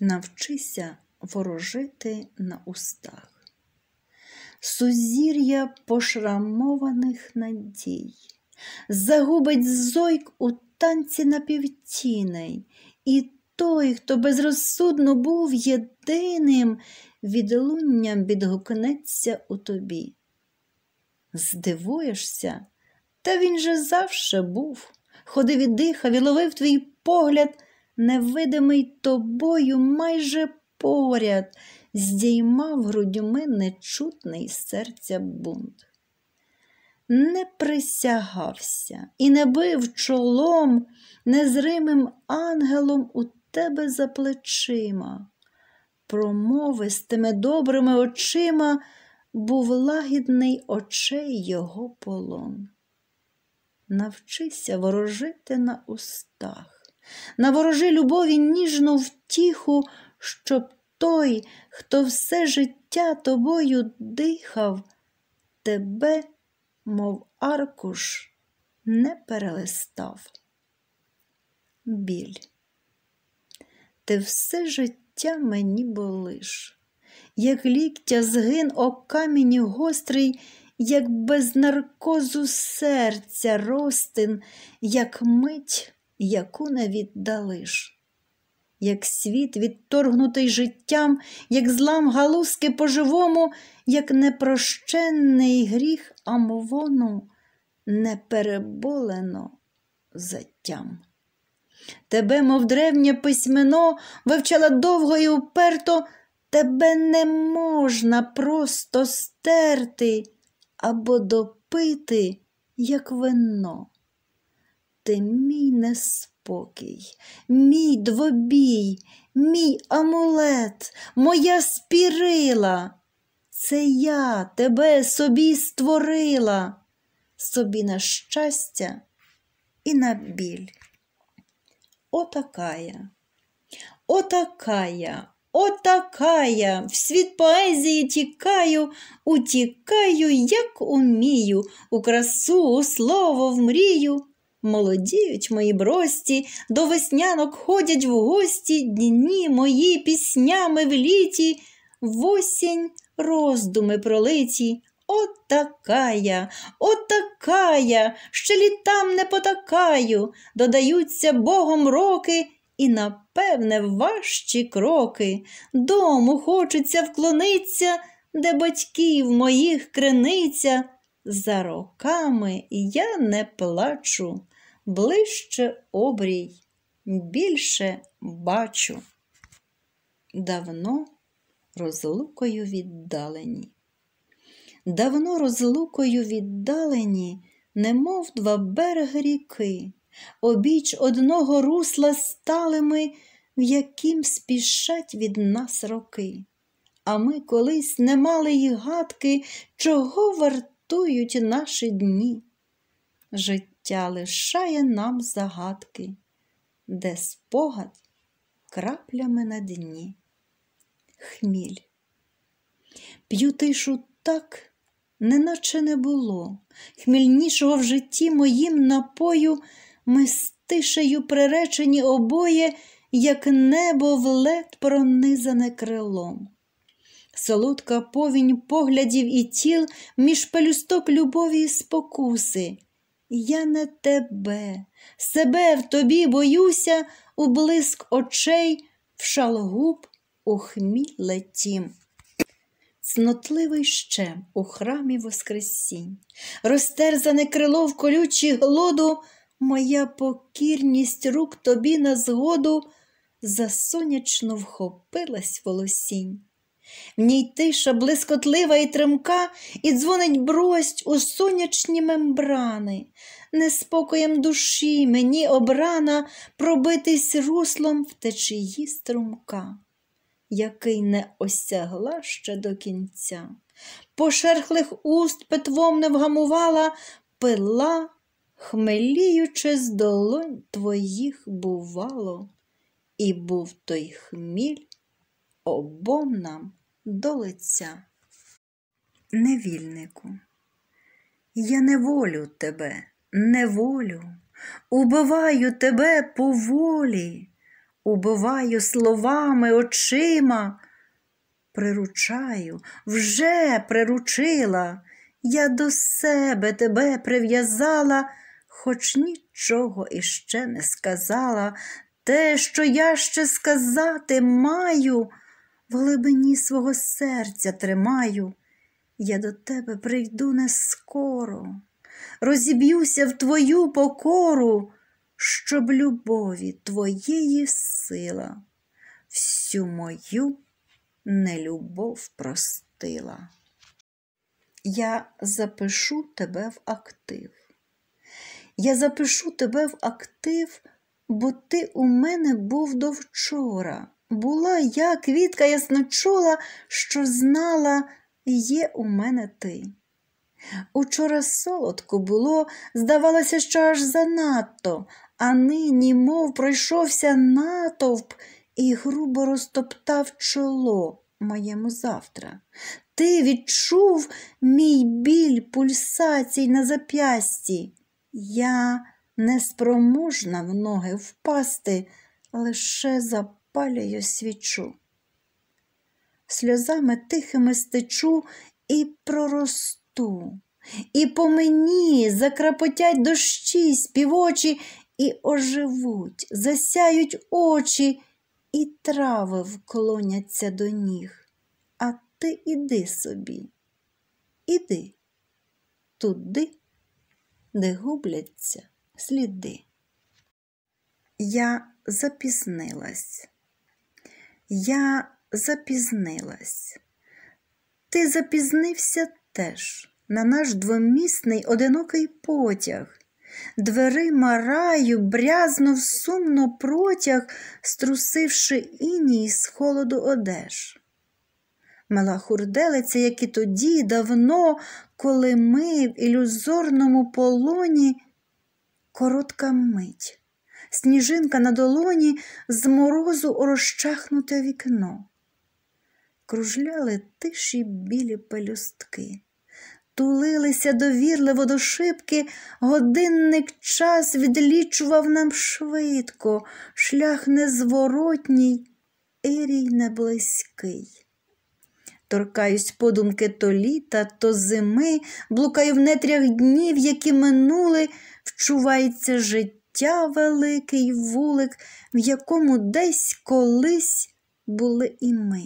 навчися ворожити на устах. Сузір'я пошрамованих надій, загубить зойк у танці напівтіней, і той, хто безрозсудно був єдиним, відлунням відгукнеться у тобі. Здивуєшся, та він же завше був, ходив і дихав і ловив твій погляд невидимий тобою майже поряд, здіймав грудьми нечутний серця бунт. Не присягався і не бив чолом незримим ангелом у тебе за плечима. Промовистими добрими очима був лагідний очей його полон. Навчися ворожити на устах наворожи любові ніжну втіху, щоб той, хто все життя тобою дихав, тебе, мов аркуш, не перелистав. Біль. Ти все життя мені болиш, як ліктя згин о камені гострий, як без наркозу серця ростин, як мить яку не віддалиш. Як світ, відторгнутий життям, як злам галузки по живому, як непрощенний гріх амовону непереболено заттям. Тебе, мов древнє письмено, вивчала довго і уперто, тебе не можна просто стерти або допити, як вино ти мій неспокій, мій двобій, мій амулет, моя спірила. Це я тебе собі створила, собі на щастя і на біль. Отакая, отакая, отакая, в світ поезії тікаю, утікаю, як умію, у красу, у слово, в мрію. Молодіють мої брості, до веснянок ходять в гості дні мої піснями в літі, в осінь роздуми пролиті. От така от така ще літам не потакаю, додаються Богом роки і, напевне, важчі кроки. Дому хочеться вклониться, де батьків моїх криниця. За роками я не плачу ближче обрій, більше бачу. Давно розлукою віддалені. Давно розлукою віддалені, немов два береги ріки, обіч одного русла стали ми, в яким спішать від нас роки. А ми колись не мали й гадки, чого вартують наші дні життя лишає нам загадки, де спогад краплями на дні. Хміль. П'ю тишу так, неначе не було. Хмільнішого в житті моїм напою ми з тишею приречені обоє, як небо в лед пронизане крилом. Солодка повінь поглядів і тіл між пелюсток любові і спокуси. Я не тебе, себе в тобі боюся, у блиск очей, в шалогуб у хмі летім. Снотливий щем у храмі Воскресінь, розтерзане крило в колючі глоду, моя покірність рук тобі на згоду за сонячно вхопилась волосінь. В ній тиша блискотлива і тремка, і дзвонить брость у сонячні мембрани, неспокоєм душі мені обрана пробитись руслом в течії струмка, який не осягла ще до кінця. Пошерхлих уст петвом не вгамувала, пила, хмеліючи з долонь твоїх, бувало, і був той хміль обом нам до лиця. Невільнику, я не волю тебе, не волю, убиваю тебе поволі, убиваю словами, очима, приручаю, вже приручила, я до себе тебе прив'язала, хоч нічого іще не сказала, те, що я ще сказати маю в глибині свого серця тримаю, я до тебе прийду не скоро, розіб'юся в твою покору, щоб любові твоєї сила всю мою нелюбов простила. Я запишу тебе в актив. Я запишу тебе в актив, бо ти у мене був до вчора. Була я квітка ясночола, що знала, є у мене ти. Учора солодко було, здавалося, що аж занадто, а нині, мов пройшовся натовп і грубо розтоптав чоло моєму завтра. Ти відчув мій біль пульсацій на зап'ясті. Я неспроможна в ноги впасти лише за розпалюю свічу. Сльозами тихими стечу і проросту, і по мені закрапотять дощі співочі і оживуть, засяють очі, і трави вклоняться до ніг. А ти іди собі, іди туди, де губляться сліди. Я запіснилась. Я запізнилась. Ти запізнився теж на наш двомісний одинокий потяг. Дверима раю брязнув сумно протяг, струсивши іній з холоду одеж. Мала хурделиця, як і тоді давно, коли ми в ілюзорному полоні коротка мить сніжинка на долоні з морозу розчахнуте вікно. Кружляли тиші білі пелюстки, тулилися довірливо до шибки, годинник час відлічував нам швидко, шлях незворотній, ерій неблизький. Торкаюсь подумки то літа, то зими, блукаю в нетрях днів, які минули, вчувається життя життя великий вулик, в якому десь колись були і ми.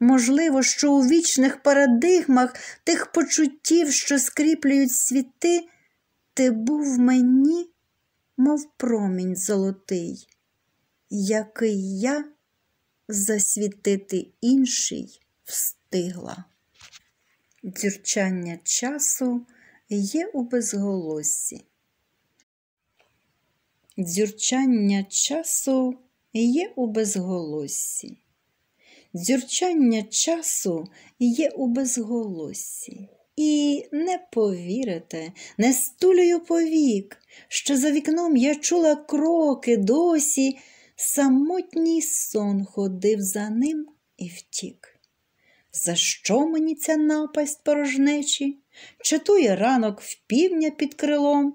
Можливо, що у вічних парадигмах тих почуттів, що скріплюють світи, ти був мені, мов промінь золотий, який я засвітити інший встигла. Дзюрчання часу є у безголоссі. Дзюрчання часу є у безголоссі. Дзюрчання часу є у безголоссі. І не повірите, не стулюю повік, що за вікном я чула кроки досі, самотній сон ходив за ним і втік. За що мені ця напасть порожнечі? Чатує ранок в півдня під крилом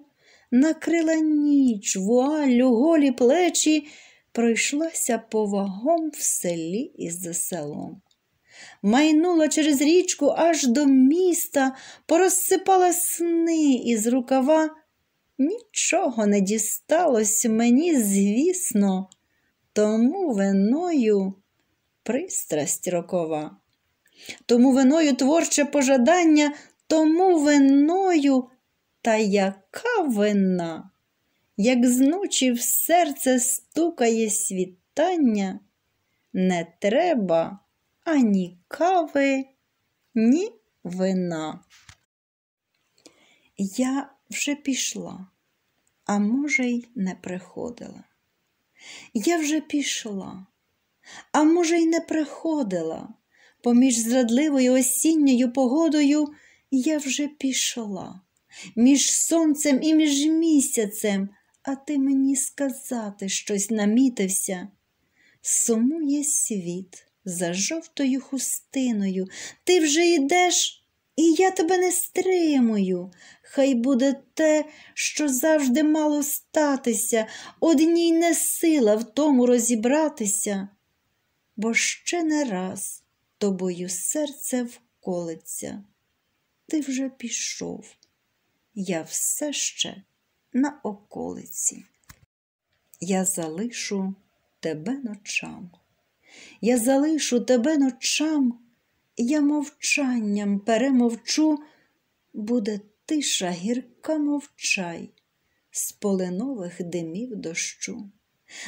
накрила ніч, вуалю, голі плечі, пройшлася повагом в селі і за селом. Майнула через річку аж до міста, порозсипала сни із рукава. Нічого не дісталось мені, звісно, тому виною пристрасть рокова. Тому виною творче пожадання, тому виною та яка вина, як зночі в серце стукає світання, не треба ані кави, ні вина. Я вже пішла, а може, й не приходила. Я вже пішла, а може, й не приходила. Поміж зрадливою осінньою погодою я вже пішла між сонцем і між місяцем, а ти мені сказати щось намітився. Сумує світ за жовтою хустиною. Ти вже йдеш, і я тебе не стримую. Хай буде те, що завжди мало статися, одній не сила в тому розібратися. Бо ще не раз тобою серце вколиться. Ти вже пішов я все ще на околиці. Я залишу тебе ночам. Я залишу тебе ночам, я мовчанням перемовчу, буде тиша гірка мовчай, з полинових димів дощу.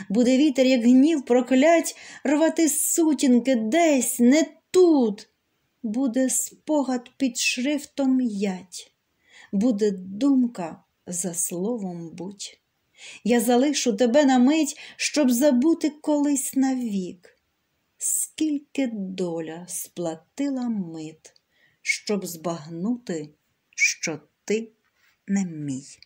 Буде вітер, як гнів, проклять, рвати сутінки десь, не тут, буде спогад під шрифтом ять буде думка за словом будь. Я залишу тебе на мить, щоб забути колись навік, скільки доля сплатила мит, щоб збагнути, що ти не мій.